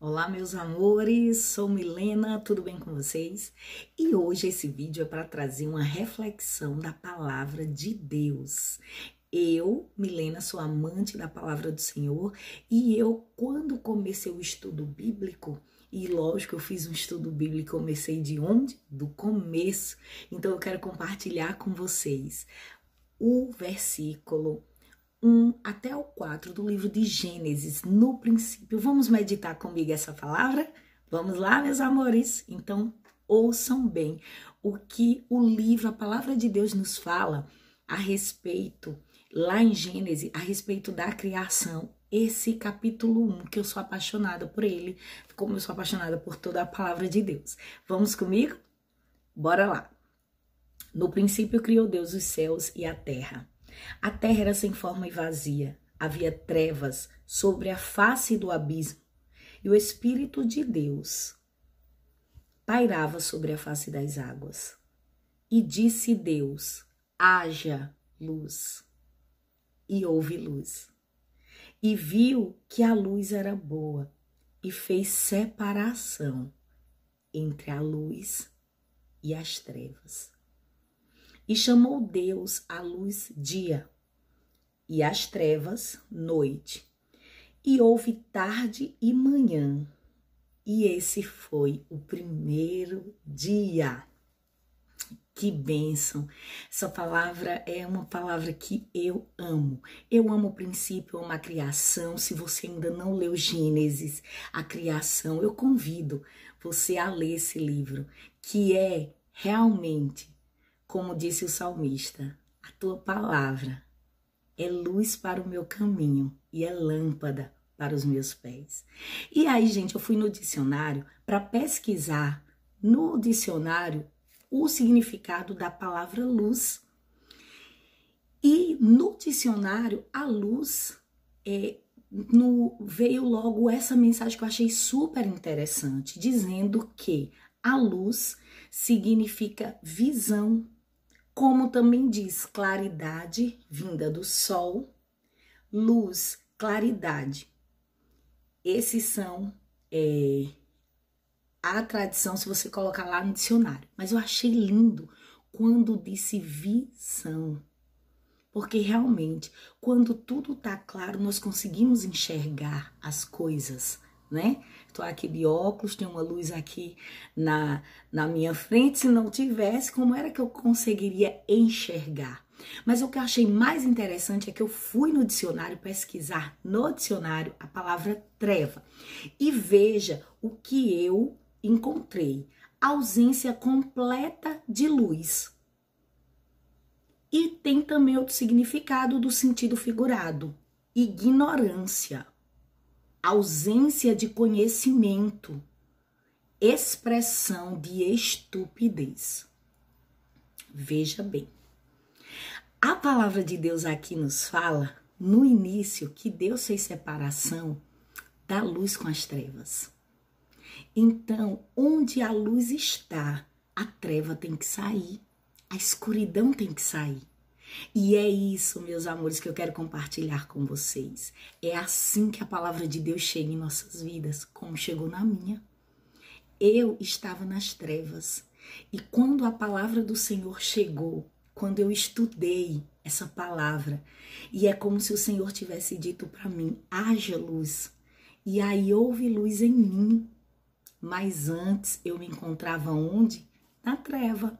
Olá, meus amores, sou Milena, tudo bem com vocês? E hoje esse vídeo é para trazer uma reflexão da palavra de Deus. Eu, Milena, sou amante da palavra do Senhor e eu, quando comecei o estudo bíblico, e lógico, eu fiz um estudo bíblico, comecei de onde? Do começo. Então eu quero compartilhar com vocês o versículo 1 até o 4 do livro de Gênesis, no princípio. Vamos meditar comigo essa palavra? Vamos lá, meus amores? Então, ouçam bem o que o livro, a palavra de Deus nos fala a respeito, lá em Gênesis, a respeito da criação. Esse capítulo 1, que eu sou apaixonada por ele, como eu sou apaixonada por toda a palavra de Deus. Vamos comigo? Bora lá! No princípio criou Deus os céus e a terra. A terra era sem forma e vazia, havia trevas sobre a face do abismo, e o Espírito de Deus pairava sobre a face das águas. E disse Deus: haja luz. E houve luz. E viu que a luz era boa, e fez separação entre a luz e as trevas. E chamou Deus à luz dia, e às trevas noite. E houve tarde e manhã, e esse foi o primeiro dia. Que bênção! Essa palavra é uma palavra que eu amo. Eu amo o princípio, eu amo a criação. Se você ainda não leu Gênesis, a criação, eu convido você a ler esse livro, que é realmente como disse o salmista, a tua palavra é luz para o meu caminho e é lâmpada para os meus pés. E aí, gente, eu fui no dicionário para pesquisar no dicionário o significado da palavra luz. E no dicionário, a luz é, no, veio logo essa mensagem que eu achei super interessante, dizendo que a luz significa visão, como também diz claridade vinda do sol, luz, claridade. Esses são é, a tradição se você colocar lá no dicionário. Mas eu achei lindo quando disse visão. Porque realmente, quando tudo tá claro, nós conseguimos enxergar as coisas, né? Estou aqui de óculos, tem uma luz aqui na, na minha frente. Se não tivesse, como era que eu conseguiria enxergar? Mas o que eu achei mais interessante é que eu fui no dicionário pesquisar no dicionário a palavra treva e veja o que eu encontrei: ausência completa de luz. E tem também outro significado do sentido figurado: ignorância ausência de conhecimento, expressão de estupidez. Veja bem, a palavra de Deus aqui nos fala, no início, que Deus fez separação da luz com as trevas. Então, onde a luz está, a treva tem que sair, a escuridão tem que sair. E é isso, meus amores, que eu quero compartilhar com vocês. É assim que a palavra de Deus chega em nossas vidas, como chegou na minha. Eu estava nas trevas e quando a palavra do Senhor chegou, quando eu estudei essa palavra, e é como se o Senhor tivesse dito para mim: haja luz. E aí houve luz em mim. Mas antes eu me encontrava onde? Na treva,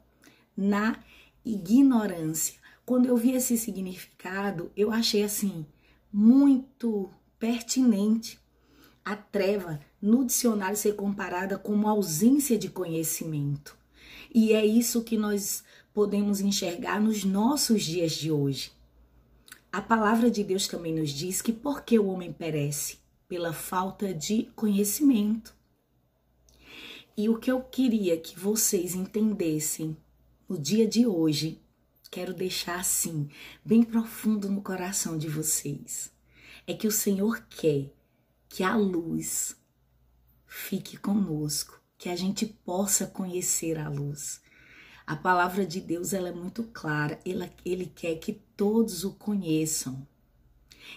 na ignorância. Quando eu vi esse significado, eu achei assim muito pertinente a treva no dicionário ser comparada como ausência de conhecimento. E é isso que nós podemos enxergar nos nossos dias de hoje. A palavra de Deus também nos diz que por que o homem perece? Pela falta de conhecimento. E o que eu queria que vocês entendessem no dia de hoje quero deixar assim, bem profundo no coração de vocês, é que o Senhor quer que a luz fique conosco, que a gente possa conhecer a luz. A palavra de Deus ela é muito clara, ele, ele quer que todos o conheçam,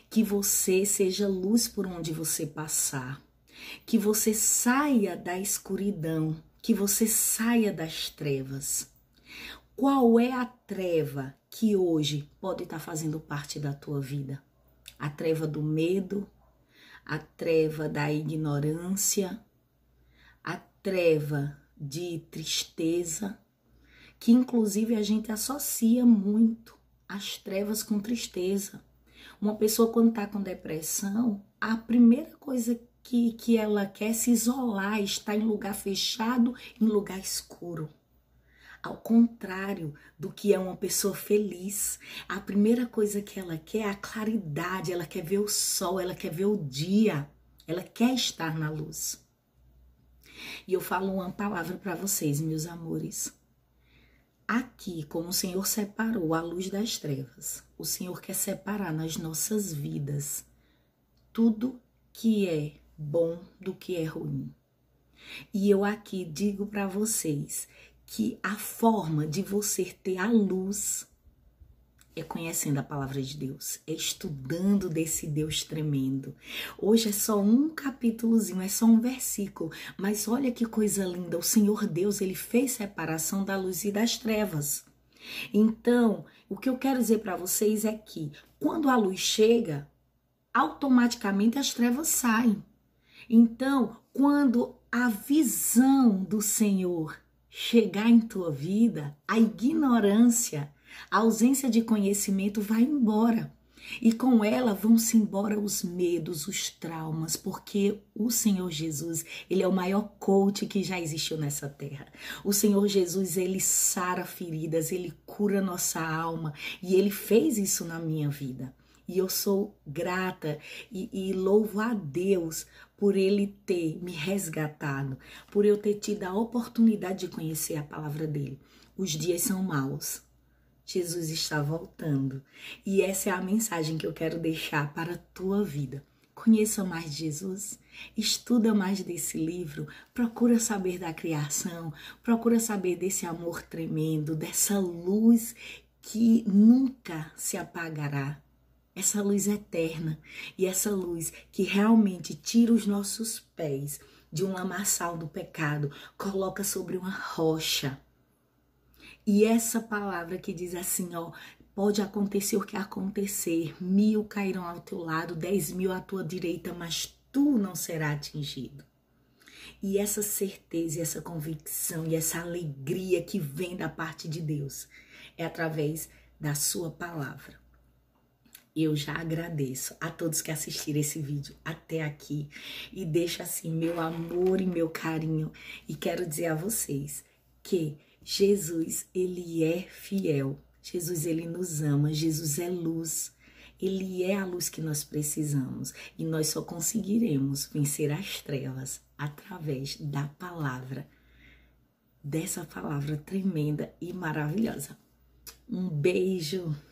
que você seja luz por onde você passar, que você saia da escuridão, que você saia das trevas. Qual é a treva que hoje pode estar tá fazendo parte da tua vida? A treva do medo, a treva da ignorância, a treva de tristeza, que inclusive a gente associa muito as trevas com tristeza. Uma pessoa quando está com depressão, a primeira coisa que, que ela quer é se isolar, estar em lugar fechado, em lugar escuro ao contrário do que é uma pessoa feliz. A primeira coisa que ela quer é a claridade, ela quer ver o sol, ela quer ver o dia, ela quer estar na luz. E eu falo uma palavra para vocês, meus amores. Aqui, como o Senhor separou a luz das trevas, o Senhor quer separar nas nossas vidas tudo que é bom do que é ruim. E eu aqui digo para vocês que a forma de você ter a luz é conhecendo a palavra de Deus, é estudando desse Deus tremendo. Hoje é só um capítulozinho, é só um versículo, mas olha que coisa linda, o Senhor Deus, ele fez separação da luz e das trevas. Então, o que eu quero dizer para vocês é que quando a luz chega, automaticamente as trevas saem. Então, quando a visão do Senhor chegar em tua vida, a ignorância, a ausência de conhecimento vai embora. E com ela vão-se embora os medos, os traumas, porque o Senhor Jesus, ele é o maior coach que já existiu nessa terra. O Senhor Jesus, ele sara feridas, ele cura nossa alma e ele fez isso na minha vida. E eu sou grata e, e, louvo a Deus por Ele ter me resgatado, por eu ter tido a oportunidade de conhecer a palavra dele. Os dias são maus. Jesus está voltando. E essa é a mensagem que eu quero deixar para a tua vida. Conheça mais Jesus, estuda mais desse livro, procura saber da criação, procura saber desse amor tremendo, dessa luz que nunca se apagará essa luz eterna e essa luz que realmente tira os nossos pés de um lamaçal do pecado, coloca sobre uma rocha. E essa palavra que diz assim, ó, pode acontecer o que acontecer, mil cairão ao teu lado, dez mil à tua direita, mas tu não serás atingido. E essa certeza, essa convicção e essa alegria que vem da parte de Deus é através da sua palavra eu já agradeço a todos que assistiram esse vídeo até aqui e deixo assim meu amor e meu carinho e quero dizer a vocês que Jesus ele é fiel. Jesus ele nos ama, Jesus é luz. Ele é a luz que nós precisamos e nós só conseguiremos vencer as trevas através da palavra, dessa palavra tremenda e maravilhosa. Um beijo!